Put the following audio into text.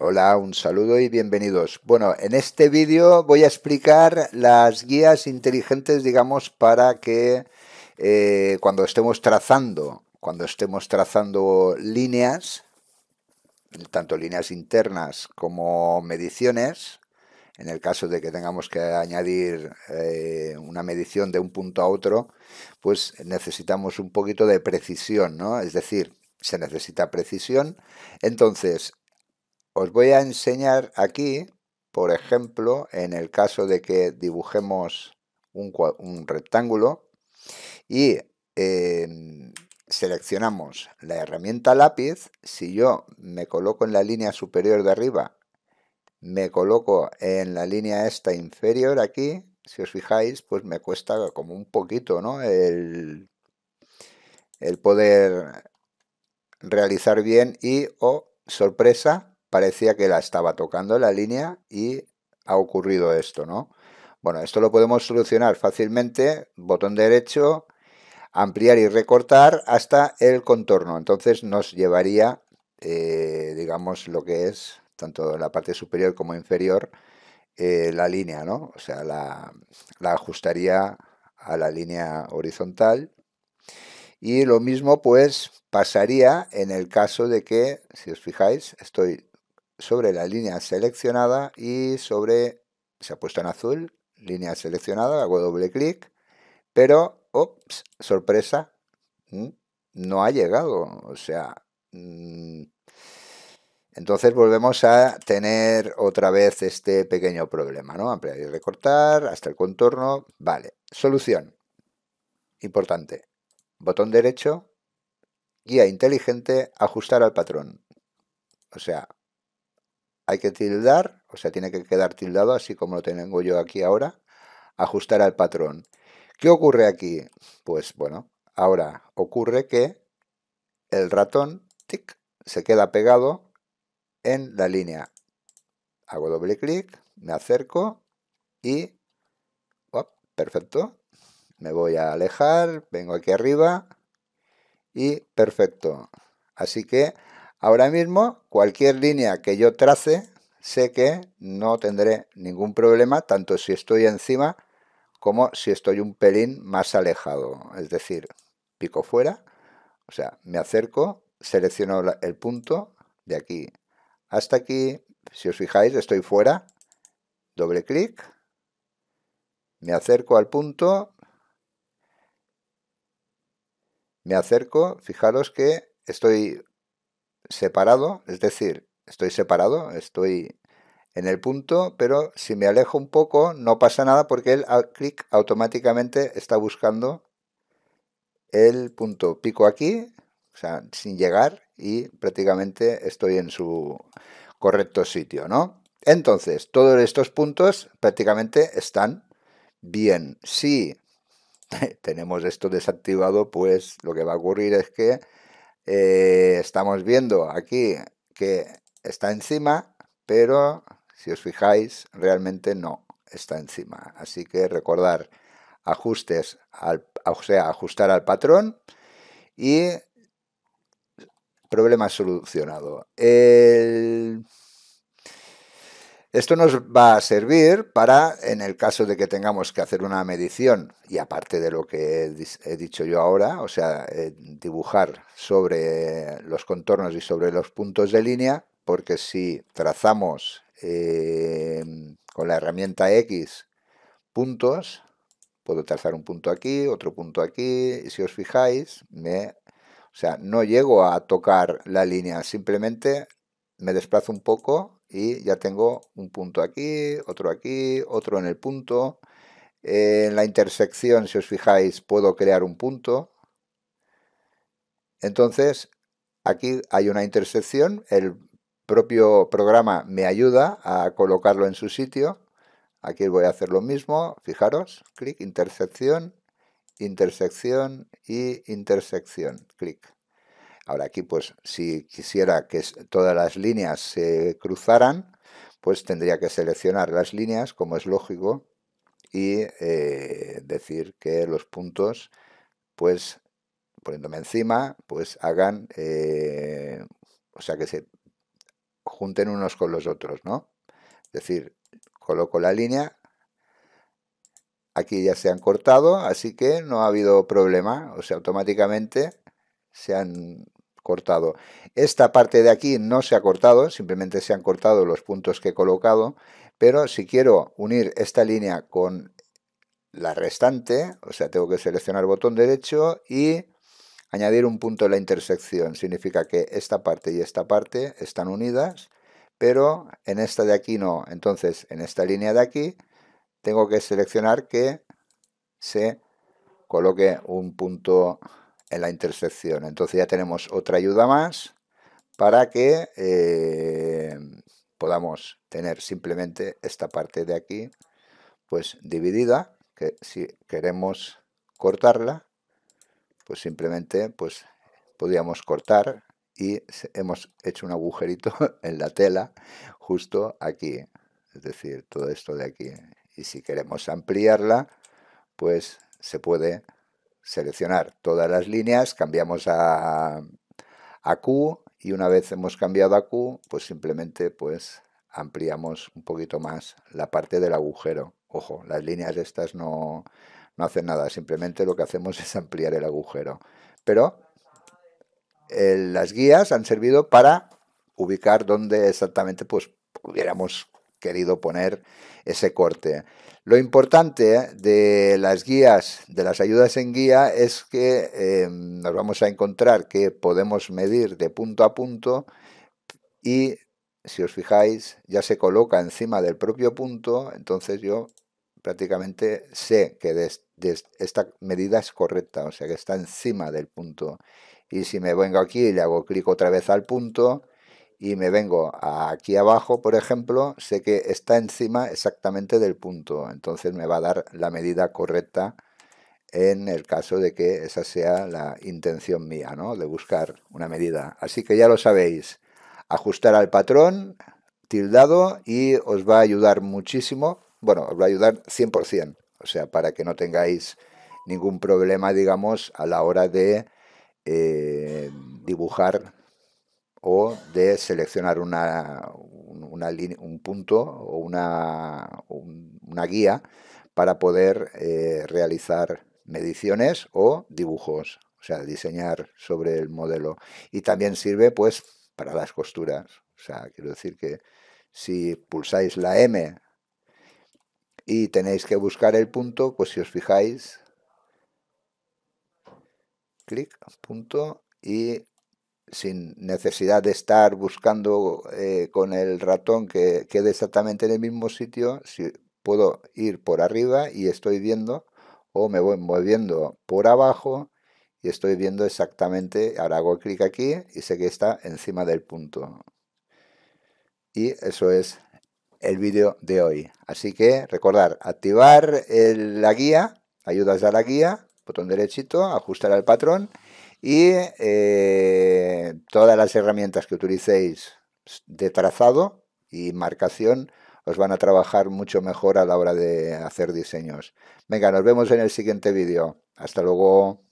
Hola, un saludo y bienvenidos. Bueno, en este vídeo voy a explicar las guías inteligentes, digamos, para que eh, cuando estemos trazando, cuando estemos trazando líneas, tanto líneas internas como mediciones, en el caso de que tengamos que añadir eh, una medición de un punto a otro, pues necesitamos un poquito de precisión, ¿no? Es decir, se necesita precisión. Entonces, os voy a enseñar aquí, por ejemplo, en el caso de que dibujemos un, rectángulo y em, seleccionamos la herramienta lápiz, si yo me coloco en la línea superior de arriba, me coloco en la línea esta inferior aquí, si os fijáis, pues me cuesta como un poquito ¿no? el, poder realizar bien y, o oh, sorpresa, parecía que la estaba tocando la línea y ha ocurrido esto, ¿no? Bueno, esto lo podemos solucionar fácilmente, botón derecho, ampliar y recortar hasta el contorno. Entonces nos llevaría, eh, digamos, lo que es, tanto en la parte superior como inferior, eh, la línea, ¿no? O sea, la, la ajustaría a la línea horizontal. Y lo mismo pues pasaría en el caso de que, si os fijáis, estoy sobre la línea seleccionada y sobre, se ha puesto en azul, línea seleccionada, hago doble clic, pero, ops, sorpresa, mm, no ha llegado, o sea... Mm. Entonces volvemos a tener otra vez este pequeño problema, ¿no? Ampliar y recortar hasta el contorno. Vale, solución. Importante. Botón derecho, guía inteligente, ajustar al patrón. O sea, hay que tildar, o sea, tiene que quedar tildado, así como lo tengo yo aquí ahora, ajustar al patrón. ¿Qué ocurre aquí? Pues bueno, ahora ocurre que el ratón tic, se queda pegado en la línea. Hago doble clic, me acerco y... perfecto. Me voy a alejar, vengo aquí arriba y perfecto. Así que Ahora mismo, cualquier línea que yo trace, sé que no tendré ningún problema, tanto si estoy encima como si estoy un pelín más alejado. Es decir, pico fuera, o sea, me acerco, selecciono el punto de aquí hasta aquí. Si os fijáis, estoy fuera, doble clic, me acerco al punto, me acerco, fijaros que estoy separado, es decir, estoy separado, estoy en el punto, pero si me alejo un poco no pasa nada porque el ah, clic automáticamente está buscando el punto. Pico aquí, o sea, sin llegar y prácticamente estoy en su correcto sitio, ¿no? Entonces, todos estos puntos prácticamente están bien. Si tenemos esto desactivado, pues lo que va a ocurrir es que eh, estamos viendo aquí que está encima, pero si os fijáis, realmente no está encima. Así que recordar ajustes, o sea, ajustar al patrón y problema solucionado. Esto nos va a servir para, en el caso de que tengamos que hacer una medición, y aparte de lo que he dicho yo ahora, o sea, eh, dibujar sobre los contornos y sobre los puntos de línea, porque si trazamos eh, con la herramienta X puntos, puedo trazar un punto aquí, otro punto aquí, y si os fijáis, me, o sea, no llego a tocar la línea, simplemente me desplazo un poco y ya tengo un punto aquí, otro aquí, otro en el punto. En la intersección, si os fijáis, puedo crear un punto. Entonces, aquí hay una intersección, el propio programa me ayuda a colocarlo en su sitio. Aquí voy a hacer lo mismo, fijaros, clic, intersección, intersección y intersección, clic. Ahora aquí, pues si quisiera que todas las líneas se cruzaran, pues tendría que seleccionar las líneas, como es lógico, y eh, decir que los puntos, pues poniéndome encima, pues hagan, eh, o sea, que se junten unos con los otros, ¿no? Es decir, coloco la línea, aquí ya se han cortado, así que no ha habido problema, o sea, automáticamente se han cortado. Esta parte de aquí no se ha cortado, simplemente se han cortado los puntos que he colocado, pero si quiero unir esta línea con la restante, o sea, tengo que seleccionar el botón derecho y añadir un punto en la intersección. Significa que esta parte y esta parte están unidas, pero en esta de aquí no. Entonces, en esta línea de aquí, tengo que seleccionar que se coloque un punto en la intersección. Entonces ya tenemos otra ayuda más para que eh, podamos tener simplemente esta parte de aquí pues dividida, que si queremos cortarla, pues simplemente pues podíamos cortar y hemos hecho un agujerito en la tela justo aquí, es decir, todo esto de aquí. Y si queremos ampliarla, pues se puede seleccionar todas las líneas, cambiamos a, a Q y una vez hemos cambiado a Q, pues simplemente pues ampliamos un poquito más la parte del agujero. Ojo, las líneas estas no, hacen nada, simplemente lo que hacemos es ampliar el agujero. Pero eh, las guías han servido para ubicar dónde exactamente pues pudiéramos querido poner ese corte. Lo importante de las guías, de las ayudas en guía, es que em, nos vamos a encontrar que podemos medir de punto a punto y si os fijáis ya se coloca encima del propio punto, entonces yo prácticamente sé que esta medida es correcta, o sea que está encima del punto. Y si me vengo aquí y le hago clic otra vez al punto, y me vengo aquí abajo, por ejemplo, sé que está encima exactamente del punto, entonces me va a dar la medida correcta en el caso de que esa sea la intención mía, ¿no? De buscar una medida. Así que ya lo sabéis, ajustar al patrón, tildado, y os va a ayudar muchísimo, bueno, os va a ayudar 100%, o sea, para que no tengáis ningún problema, digamos, a la hora de eh, dibujar o de seleccionar una, una, un punto o una, una guía para poder eh, realizar mediciones o dibujos, o sea, diseñar sobre el modelo. Y también sirve pues para las costuras, o sea, quiero decir que si pulsáis la M y tenéis que buscar el punto, pues si os fijáis, clic, punto, y sin necesidad de estar buscando eh, con el ratón que quede exactamente en el mismo sitio, si puedo ir por arriba y estoy viendo, o me voy moviendo por abajo y estoy viendo exactamente, ahora hago clic aquí y sé que está encima del punto. Y eso es el vídeo de hoy. Así que recordar, activar la guía, ayudas a la guía, botón derechito, ajustar al patrón y eh, todas las herramientas que utilicéis de trazado y marcación os van a trabajar mucho mejor a la hora de hacer diseños. Venga, nos vemos en el siguiente vídeo. Hasta luego.